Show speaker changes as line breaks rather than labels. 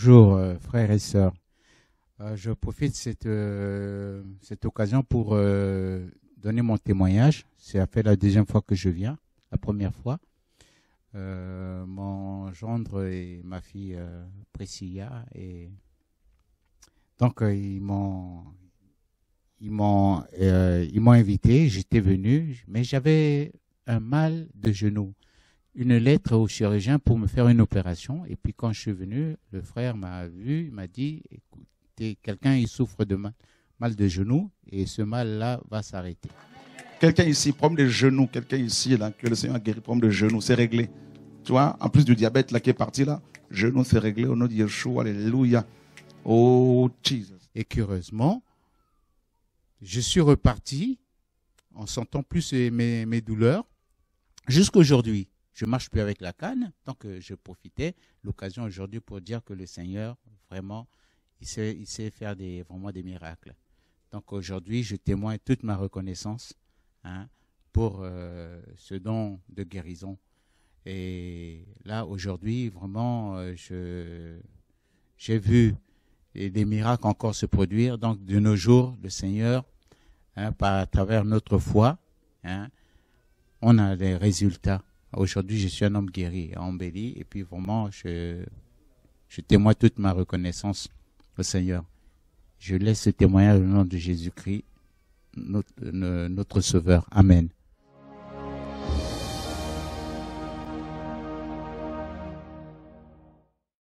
Bonjour, euh, frères et sœurs. Euh, je profite de cette, euh, cette occasion pour donner mon témoignage. C'est à fait la deuxième fois que je viens, la première fois. mon gendre et ma fille Priscilla et donc ils m'ont ils m'ont ils m'ont invité. J'étais venu, mais j'avais un mal de genou une lettre au chirurgien pour me faire une opération. Et puis quand je suis venu, le frère m'a vu, il m'a dit, écoutez, quelqu'un
il souffre de mal, de genou et ce mal-là va s'arrêter. Quelqu'un ici, problème de genoux, quelqu'un ici, là, que le Seigneur a guéri, problème de genou, c'est réglé. Tu vois, en plus du diabète là qui est parti là, genou c'est réglé au nom de Yeshua, alléluia. Oh Jesus. Et curieusement, je suis reparti en sentant plus
mes douleurs jusqu'aujourd'hui je marche plus avec la canne. Donc euh, je profitais l'occasion aujourd'hui pour dire que le Seigneur vraiment il sait, il sait faire des vraiment des miracles. Donc aujourd'hui je témoigne toute ma reconnaissance hein, pour euh, ce don de guérison. Et là aujourd'hui vraiment euh, je j'ai vu des miracles encore se produire. Donc de nos jours le Seigneur hein, par à travers notre foi hein, on a des résultats Aujourd'hui, je suis un homme guéri, embelli, et puis vraiment, je, je toute ma reconnaissance au Seigneur. Je laisse ce témoignage au nom de Jésus-Christ, notre Sauveur. Amen.